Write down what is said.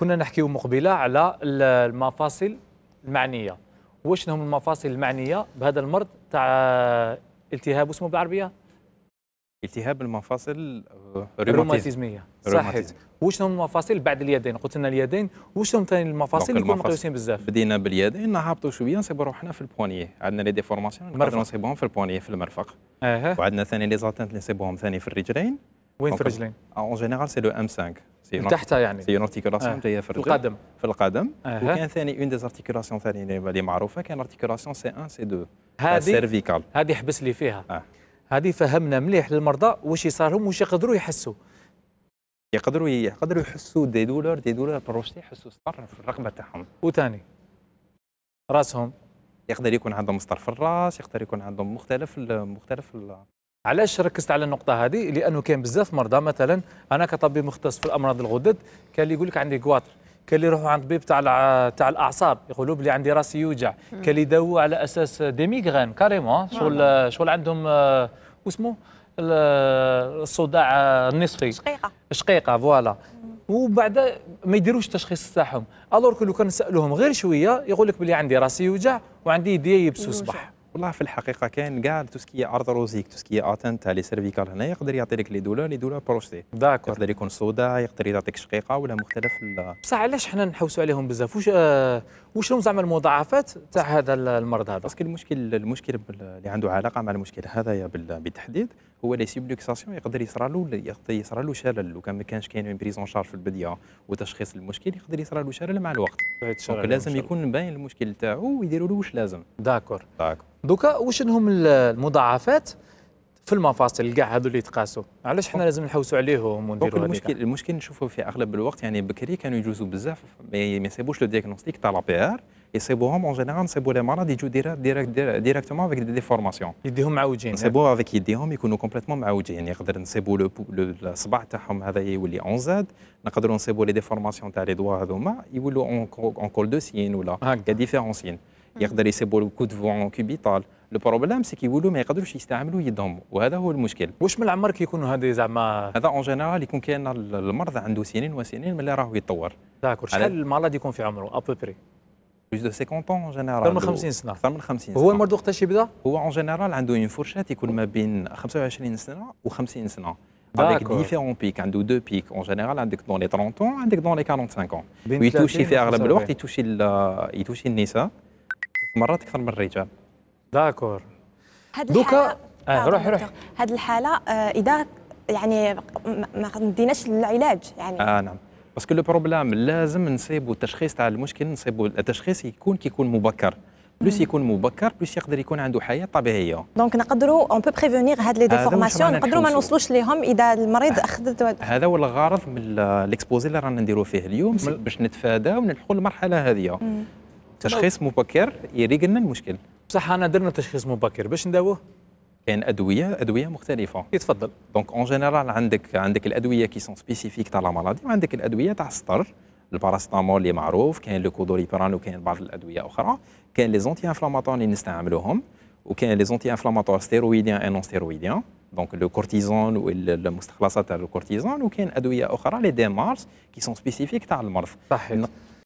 كنا نحكيو مقبله على المفاصل المعنيه وشنو هم المفاصل المعنيه بهذا المرض تاع التهاب اسمه بالعربيه التهاب المفاصل الروماتيزميه آه، صحيح وشنو هم المفاصل بعد اليدين قلت لنا اليدين وشنو ثاني المفاصل اللي يكونوا مقيوسين بزاف بدينا باليدين نهبطوا شويه نصيبوا روحنا في البوانيي عندنا لي ديفورماسيون نقدروا نصيبوهم في البوانيي في المرفق اها وعندنا ثاني لي زاتانت اللي نصيبوهم ثاني في الرجلين وين في الرجلين؟ اون جينيرال سي لو ام 5 تحتها يعني سي اون ارتيكولاسيون آه. في القدم في القدم أه. وكان ثاني اون ديزارتيكولاسيون ثاني اللي معروفه كان ارتيكولاسيون سي 1 سي 2 هذه سيرفيكال هذه حبس لي فيها أه. هذه فهمنا مليح للمرضى واش لهم واش يقدروا يحسوا يقدروا يقدروا يحسوا دي دولور دي دولور بروشتي يحسوا سطر في الرقبه تاعهم وثاني راسهم يقدر يكون عندهم سطر في الراس يقدر يكون عندهم مختلف مختلف علاش ركزت على النقطة هذه؟ لأنه كان بزاف مرضى مثلا أنا كطبيب مختص في الأمراض الغدد كان اللي يقول لك عندي كواتر، كان اللي يروحوا عند طبيب تاع تاع الأعصاب يقولوا بلي عندي راسي يوجع، كان اللي يداووا على أساس ديميغران كاريمون شغل نعم. شغل عندهم آه، واسمه الصداع آه، النصفي شقيقة شقيقة فوالا وبعد ما يديروش التشخيص تاعهم، ألور كو لو كان نسألوهم غير شوية يقول لك بلي عندي راسي يوجع وعندي يدي يبسو صباح والله في الحقيقه كاين كاع توسكي ارثروزيك توسكي اتان تاع لي سيرفيكال هنا يقدر يعطي لك لي دولور لي دولور بروشتي داكور يقدر يكون سودا يقدر يعطيك شقيقه ولا مختلف بصح علاش حنا نحوسوا عليهم بزاف واش آه واش زعما المضاعفات تاع هذا المرض هذا باسكو المشكل المشكل اللي عنده علاقه مع المشكل هذا بالتحديد هو لي سيبلوكساسيون يقدر يصرى له يقدر يصرى له شلل لو كان ما كانش كاين اون بريزون شارج في البدايه وتشخيص المشكل يقدر يصرى له شلل مع الوقت دونك لازم يكون باين المشكل تاعو ويديروا له واش لازم داكور داكور دوكا واش هم المضاعفات في المفاصل كاع هذو اللي تقاسوا علاش حنا لازم نحوسوا عليهم ونديروا المشكل المشكل نشوفوا في اغلب الوقت يعني بكري كانوا يجوزوا بزاف ما يسيبوش لو ديكنوستيك تاع لا بي ار يصيبوهم اون جينيرال نصيبو لي مرض يجو ديريكت ديريكت ديريكتومون افيك دي فورماسيون يديهم معوجين نصيبو افيك يديهم يكونوا كومبليتوم معوجين يعني يقدر نصيبو الصبع الصباع تاعهم هذا يولي اون زاد نقدروا نصيبو لي ديفورماسيون تاع لي دوا هذوما يولوا اون كول دو سين ولا هكا ديفيرون سين يقدر يصيبو له فون كوبيتال لو بروبليم سي كيقولوا ما يقدروش يستعملوا يدهم وهذا هو المشكل واش من العمر كيكونوا هذه زعما هذا اون جينيرال يكون كاين المرض عنده سنين وسنين ملي راهو يتطور داكور شحال المرض يكون في عمره ابوبري بلوس دو 50 اون جينيرال اكثر من 50 سنه اكثر من 50 سنه هو المرض وقتاش يبدا؟ هو اون جينيرال عنده اون فورشات يكون ما بين 25 سنه و50 سنه avec différents pics, عنده deux pics en général عندك dans les 30 ans عندك dans les 45 ans ويتوشي في اغلب الوقت يتوشي يتوشي النساء مرات اكثر من الرجال داكور دوكا آه روح روح هذه الحاله آه، اذا يعني ما ديناش العلاج يعني اه نعم باسكو لو بروبلام لازم نصيبوا التشخيص تاع المشكل نصيبوا التشخيص يكون كي يكون مبكر بلوس يكون مبكر بلوس يقدر يكون عنده حياه طبيعيه دونك نقدروا اون بو بريفونيغ هاد لي ديفورماسيون نقدروا ما نوصلوش ليهم اذا المريض اخذ هذا هو الغرض من ليكسبوزي اللي رانا نديروا فيه اليوم باش نتفادى ونلحقوا المرحله هذه تشخيص مبكر يريقلنا المشكل بصح انا درنا تشخيص مبكر باش نداوه كاين ادويه ادويه مختلفه يتفضل دونك اون جينيرال عندك عندك الادويه كي سون سبيسيفيك تاع لا مالادي وعندك الادويه تاع السطر الباراسيتامول اللي معروف كاين لو كودوليبران وكاين بعض الادويه اخرى كاين لي زونتي انفلاماتور اللي نستعملوهم وكاين لي زونتي انفلاماتور ستيرويديان اي نون ستيرويديان دونك لو كورتيزون والمستخلصات تاع الكورتيزون وكاين ادويه اخرى لي ديمارس كي سون سبيسيفيك تاع المرض صحيح